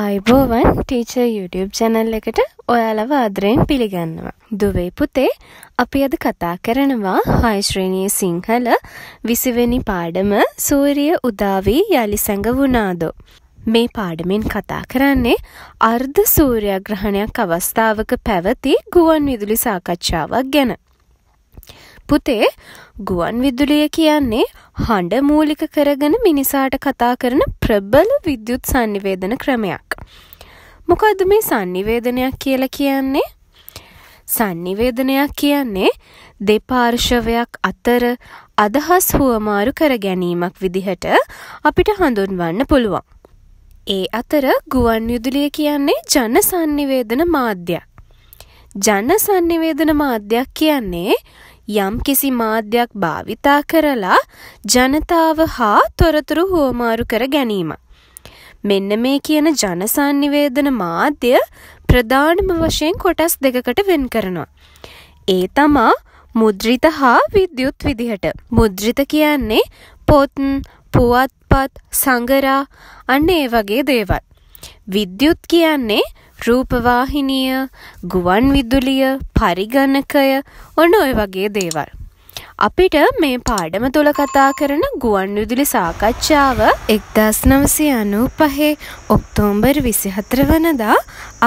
අයිබෝවන් ටීච YouTube channel එකට ඔයාලව ආදරයෙන් පිළිගන්නවා. දුවේ පුතේ අපි අද කතා කරනවා හයශ්‍රේණිය සිංහල විසිවෙනි පාඩම සූරිය උදාවී යළි සැඟ වුණාදෝ. මේ පාඩමෙන් කතා කරන්නේ අර්ධ සූර්යග්‍රහණයක් අවස්ථාවක පැවති ගුවන් විදුලි සාකච්ඡාවක් ගැන. පුතේ ගුවන් විදුලිය කියන්නේ හඬ මූලික කරගෙන මිනිසාට කතා කරන ප්‍රබල විද්‍යුත් සංනිවේදන ක්‍රමයක්. මොකද මේ සංනිවේදනයක් කියලා කියන්නේ? සංනිවේදනයක් කියන්නේ දෙපාර්ශවයක් අතර අදහස් හුවමාරු කර ගැනීමක් විදිහට අපිට හඳුන්වන්න පුළුවන්. ඒ අතර ගුවන් විදුලිය කියන්නේ ජන සංනිවේදන මාධ්‍යයක්. ජන සංනිවේදන මාධ්‍යයක් කියන්නේ යම් කිසි මාධ්‍යයක් භාවිතා කරලා ජනතාව හා තොරතුරු හුවමාරු කර ගැනීම. මෙන්න මේ කියන ජනසන්නිවේදන මාධ්‍ය ප්‍රධානම වශයෙන් කොටස් දෙකකට වෙන් කරනවා. ඒ තමා මුද්‍රිත හා විද්‍යුත් විදිහට. මුද්‍රිත කියන්නේ පොත් පුවත්පත් සඟරා අන්න ඒ වගේ දේවල්. විද්‍යුත් කියන්නේ රූපවාහිනිය, ගුවන් විදුලිය, පරිගණකය ඔන්න ඔය වගේ දේවල්. අපිට මේ පාඩම තුළ කතා කරන ගුවන් විදුලි සාකච්ඡාව එක්දස් නවසය අනූ පහේ ඔක්තෝම්බර් විසිහතර වනදා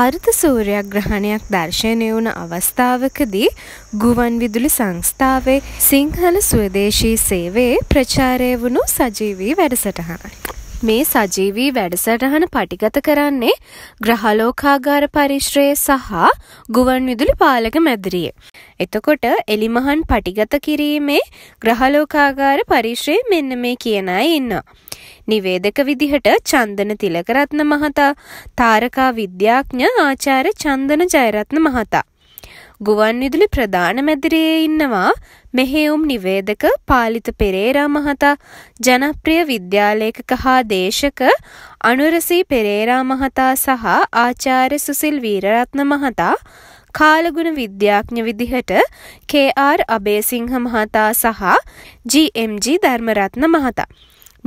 අර්ථ සූරයක්ග්‍රහණයක් දර්ශනය වුණ අවස්ථාවකදී ගුවන් විදුලි සංස්ථාවේ සිංහල ස්වදේශී සේවේ ප්‍රචාරය වුණු සජීවී වැඩසටහනයි. මේ සජීවී වැඩසටහන පටිගත කරන්නේ ග්‍රහලෝකාගාර පරිශ්‍රය සහ ගුවන් විදුලි පාලක මැදිරිය. එතකොට එලිමහන් පටිගත කිරීමේ ග්‍රහලෝකාගාර පරිශ්‍රය මෙන්න මේ කියනයි ඉන්නවා. නිවේදක විදිහට චන්දන තිලකරත්න මහතා තාරකා විද්‍යාඥ ආචාර්ය චන්දන ජයරත්න මහතා. ගුවන් විදුලි ප්‍රධාන මැදිරියේ ඉන්නවා මෙහෙයුම් නිවේදක පාලිත පෙරේරා මහතා ජනප්‍රිය විද්‍යාලේඛක හා දේශක අනුරසී පෙරේරා මහතා සහ ආචාර්ය සුසිල් වීරරත්න මහතා කාලගුණ විද්‍යාඥ විදිහට කේ.ආර්. අබේසිංහ මහතා සහ ජී.එම්.ජී. ධර්මරත්න මහතා.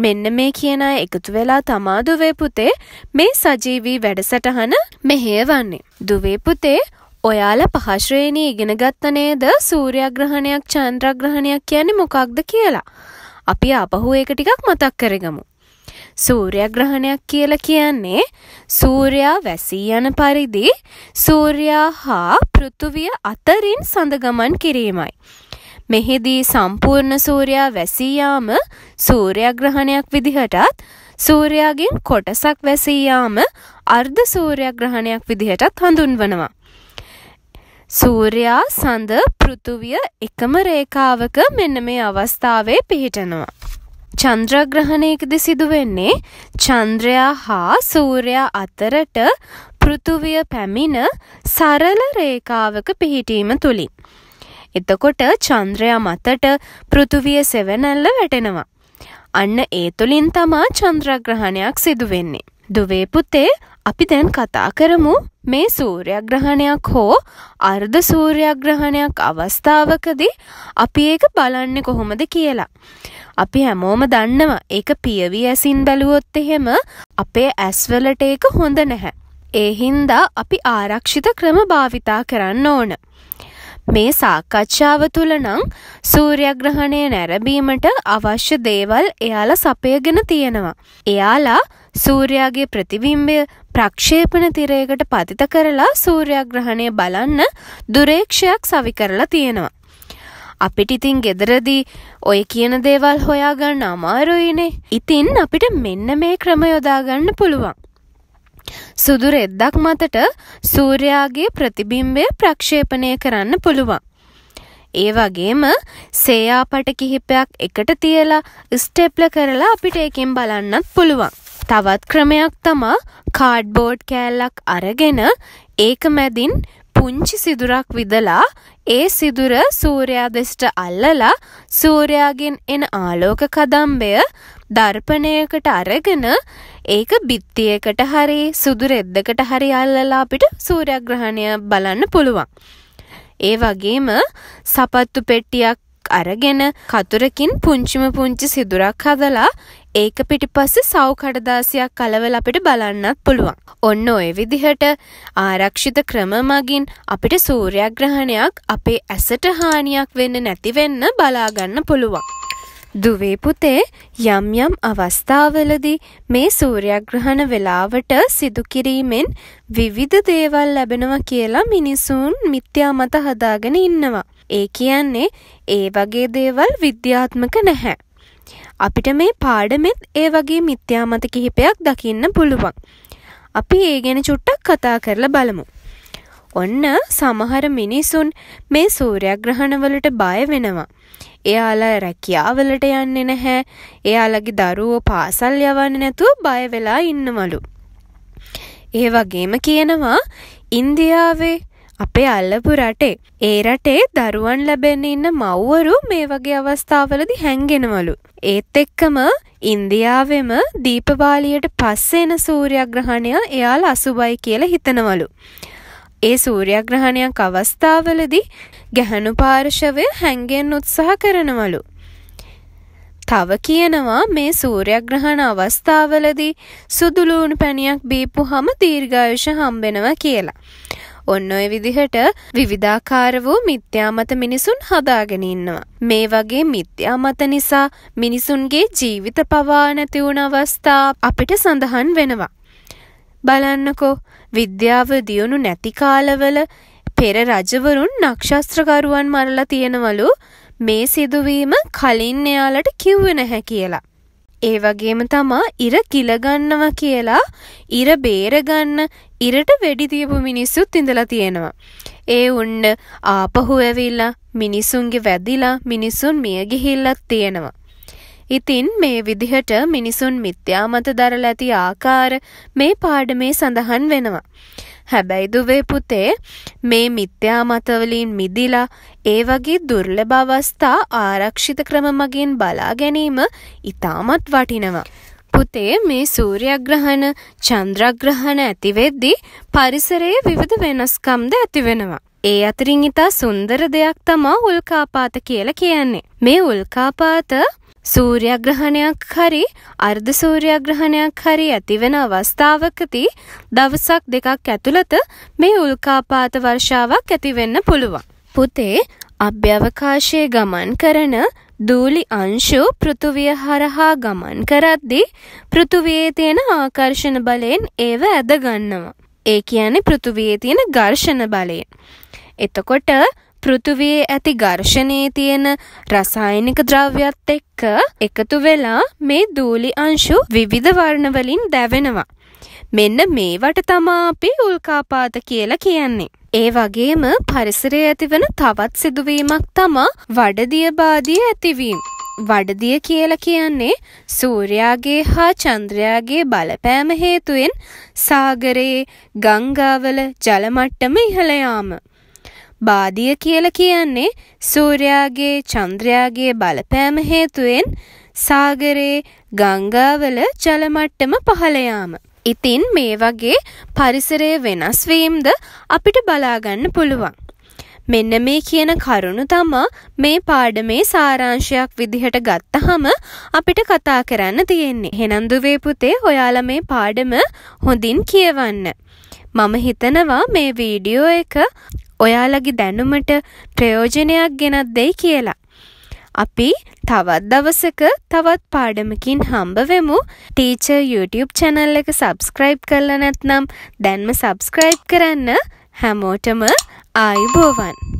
මෙන්න මේ කියන අය එකතු වෙලා තමා දුවේ පුතේ මේ සජීවී වැඩසටහන මෙහෙයවන්නේ. දුවේ පුතේ ඔයාල පහශ්‍රේණී ඉගෙන ගත්ත නේද සූර්යග්‍රහණයක් චන්ද්‍රග්‍රහණයක් කියන්නේ මොකක්ද කියලා. අපි අපහු ඒක ටිකක් මතක් කරගමු. සූර්යග්‍රහණයක් කියලා කියන්නේ සූර්යා වැසී යන පරිදි සූර්යා හා පෘථුවිය අතරින් සඳගමන් කිරීමයි. මෙහිදී සම්පූර්ණ සූර්යා වැසී යාම සූර්යග්‍රහණයක් විදිහටත් සූර්යාගෙන් කොටසක් වැසී යාම අර්ධ සූර්යග්‍රහණයක් විදිහටත් හඳුන්වනවා. සූර්යා සඳ පෘතුවිය එකම රේකාවක මෙන්න මේ අවස්ථාවේ පිහිටනවා. චන්ද්‍රග්‍රහණයකද සිදුවෙන්නේ චන්ද්‍රයා හා සූර්යා අතරට පෘතුවිය පැමිණ සරල රේකාවක පිහිටීම තුළින්. එතකොට චන්ද්‍රයා මතට පෘතුවිය සෙවනැල්ල වැටෙනවා. අන්න ඒ තුළින් තමා චන්ද්‍රග්‍රහණයක් සිදුවෙන්නේ. දුවේ පුතේ අපි දැන් කතා කරමු මේ සූර්යග්‍රහණයක් හෝ අර්ධ සූර්යග්‍රහණයක් අවස්ථාවකදී අපි ඒක බලන්නේ කොහොමද කියලා. අපි හැමෝම දන්නවා ඒක පියවී ඇසින් බැලුවොත් එහෙම අපේ ඇස්වලට ඒක හොඳ නැහැ. ඒ හින්දා අපි ආරක්ෂිත ක්‍රම භාවිතා කරන්න ඕන. මේ සාකච්ඡාව තුළ නම් සූර්යග්‍රහණය නැරඹීමට අවශ්‍ය දේවල් එයාලා සපයගෙන තියෙනවා. එයාලා සූර්යාගේ ප්‍රතිබිම්බය ප්‍රක්ෂේපණ තිරයකට පතිත කරලා සූර්යග්‍රහණය බලන්න දුරේක්ෂයක් සවි කරලා තියෙනවා. අපිට ඉතින් ගෙදරදී ඔය කියන දේවල් හොයාගන්න අමාරුයිනේ. ඉතින් අපිට මෙන්න මේ ක්‍රම යොදාගන්න පුළුවන්. සුදු රෙද්දක් මතට සූර්යාගේ ප්‍රතිබිම්බය ප්‍රක්ෂේපණය කරන්න පුළුවන්. ඒ වගේම සේයාපට කිහිපයක් එකට තියලා ස්ටෙප්ල කරලා අපිට එකෙන් බලන්නත් පුළුවන්. තවත් ක්‍රමයක් තමා කාඩ්බෝඩ් කෑල්ලක් අරගෙන ඒක මැදින් පුංචි සිදුරක් විදලා ඒ සිදුර සූරයා දෙසට අල්ලලා සූරයාගෙන් එන ආලෝක කදම්බය දර්පණයකට අරගෙන ඒක බිත්තියකට හරි සුදු රෙද්දකට හරි අල්ලලා අපිට සූරයග්‍රහණය බලන්න පුළුවන්. ඒ වගේම සපත්තු පෙට්ටියක් අරගෙන කතුරකින් පුංචිම පුංචි සිදුරක් හදලා ඒක පිටිපස්සේ සව් කඩදාසියක් කලවල අපිට බලන්නත් පුළුවන්. ඔන්න ඔය විදිහට ආරක්ෂිත ක්‍රම මගින් අපිට සූර්යග්‍රහණයක් අපේ ඇසට හානියක් වෙන්න නැති වෙන්න බලාගන්න පුළුවන්. දුවේ පුතේ යම් යම් අවස්ථාවලදී මේ සූර්යග්‍රහණ වෙලාවට සිදු කිරීමෙන් විවිධ දේවල් ලැබෙනවා කියලා මිනිසුන් මිත්‍යා මත හදාගෙන ඉන්නවා. ඒ කියන්නේ ඒ වගේ දේවල් විද්‍යාත්මක නැහැ. අපිට මේ පාඩමෙත් ඒ වගේ මිත්‍යාමත කිහිපයක් දකින්න පුළුවන්. අපි ඒ ගැන චුට්ටක් කතා කරලා බලමු. ඔන්න සමහර මිනිසුන් මේ සූර්යග්‍රහණවලට බය වෙනවා. එයාලා රැකියාවලට යන්නේ නැහැ. එයාලගේ දරුවෝ පාසල් යවන්නේ නැතුව බය වෙලා ඉන්නවලු. ඒ වගේම කියනවා ඉන්දියාවේ අපේ අල්ලපු රටේ. ඒ රටේ දරුවන් ලැබෙන්න ඉන්න මව්වරු මේ වගේ අවස්ථාවලදි හැංගෙනවලු. ඒත් එක්කම ඉන්දියාවෙම දීපවාලියට පස්සේන සූර්යග්‍රහණය එයාල අසුබයි කියලා හිතනවලු. ඒ සූර්යග්‍රහණයක් අවස්ථාවලදි ගැහණු පාර්ශවය හැංගෙන් උත්සාහ කරනවලු. තව කියනවා මේ සූර්යග්‍රහණ අවස්ථාවලදී සුදුලූණු පැණියක් බීපුහම දීර්ඝායුෂ හම්බෙනවා කියලා. ඔන්න ඔය විදිහට විවිධාකාර වූ මිත්‍යාමත මිනිසුන් හදාගෙන ඉන්නවා. මේ වගේ මිත්‍යාමත නිසා මිනිසුන්ගේ ජීවිත පවා නැතිවුණ අවස්ථා අපිට සඳහන් වෙනවා. බලන්නකෝ විද්‍යාව දියුණු නැති කාලවල පෙර රජවරුන් නක්ෂස්ත්‍රකරුවන් මරලා තියෙනවලු මේ සිදුවීම කලින් එයාලට කිව්වෙ නැහැ කියලා. ඒ වගේම තමා ඉර කිලගන්නව කියලා ඉර බේරගන්න ඉරට වෙඩි තියපු මිනිස්සුත් ඉඳලා තියෙනවා. ඒ උන්න ආපහු ඇවිල්ලා මිනිසුන්ගේ වැදිලා මිනිසුන් මිය ගිහිල්ලත් තියෙනවා. ඉතින් මේ විදිහට මිනිසුන් මිත්‍යාමත දරලා ඇති ආකාර මේ පාඩමේ සඳහන් වෙනවා. හැබැයි දුවේ පුතේ මේ මිත්‍යා මතවලින් මිදිලා ඒ වගේ දුර්ලභ අවස්ථා ආරක්ෂිත ක්‍රම මගින් බලා ගැනීම ඉතාමත් වටිනවා. පුතේ මේ සූර්යග්‍රහණ චන්ද්‍රග්‍රහණ ඇතිවෙද්දී පරිසරයේ විවිධ වෙනස්කම්ද ඇතිවෙනවා. ඒ අතරින් ඉතා සුන්දර දෙයක් තමා උල්කාපාත කියලා කියන්නේ. මේ උල්කාපාත සූර්යග්‍රහණයක් හරි අර්ධ සූර්යග්‍රහණයක් හරි ඇතිවන අවස්ථාවකදී දවසක් දෙකක් ඇතුළත මේ උල්කාපාත වර්ෂාවක් ඇතිවෙන්න පුළුවන්. පුතේ අභ්‍යවකාශයේ ගමන් කරන දූලි අංශු පෘථුවිය හරහා ගමන් කරද්දී පෘථුවියේ තියෙන ආකර්ෂණ බලයෙන් ඒව ඇදගන්නවා. ඒ කියන්නේ පෘථුවියේ තියෙන ඝර්ෂණ බලයෙන්. එතකොට පෘථුවේ ඇති ඝර්ෂණයේ තියෙන රසායනික ද්‍රව්‍යත් එක්ක එකතු වෙලා මේ දූලි අංශු විවිධ වර්ණවලින් දැවෙනවා. මෙන්න මේවට තමා අපි උල්කාපාත කියලා කියන්නේ. ඒ වගේම පරිසරයේ ඇතිවන තවත් සිදුවීමක් තමා වඩදියබාදිය ඇතිවීම. වඩදිය කියලා කියන්නේ සූර්යාගේ හා චන්ද්‍රයාගේ බලපෑම හේතුවෙන් සාගරයේ ගංගාවල ජලමට්ටම ඉහළයාම. බාධිය කියලා කියන්නේ සූර්යාගේ චන්ද්‍රයාගේ බලපෑම හේතුවෙන් සාගරේ ගංගාවල ජලමට්ටම පහළයාම. ඉතින් මේ වගේ පරිසරය වෙනස් වීම්ද අපිට බලාගන්න පුළුවන්. මෙන්න මේ කියන කරුණු තමා මේ පාඩමේ සාරාංශයක් විදිහට ගත්තහම අපිට කතා කරන්න තියෙන්නේ. හෙනන්දුවේ පුතේ ඔයාලා මේ පාඩම හොඳින් කියවන්න. මම හිතනවා මේ වීඩියෝ එක ඔයාලගේ දැනුමට ප්‍රයෝජනයක් ගෙනත් දෙයි කියලා. අපි තවත් දවසක තවත් පාඩමකින් හම්බ වෙමු. ටීචර් YouTube channel එක subscribe කරලා නැත්නම් දැන්ම subscribe කරන්න. හැමෝටම ආයුබෝවන්.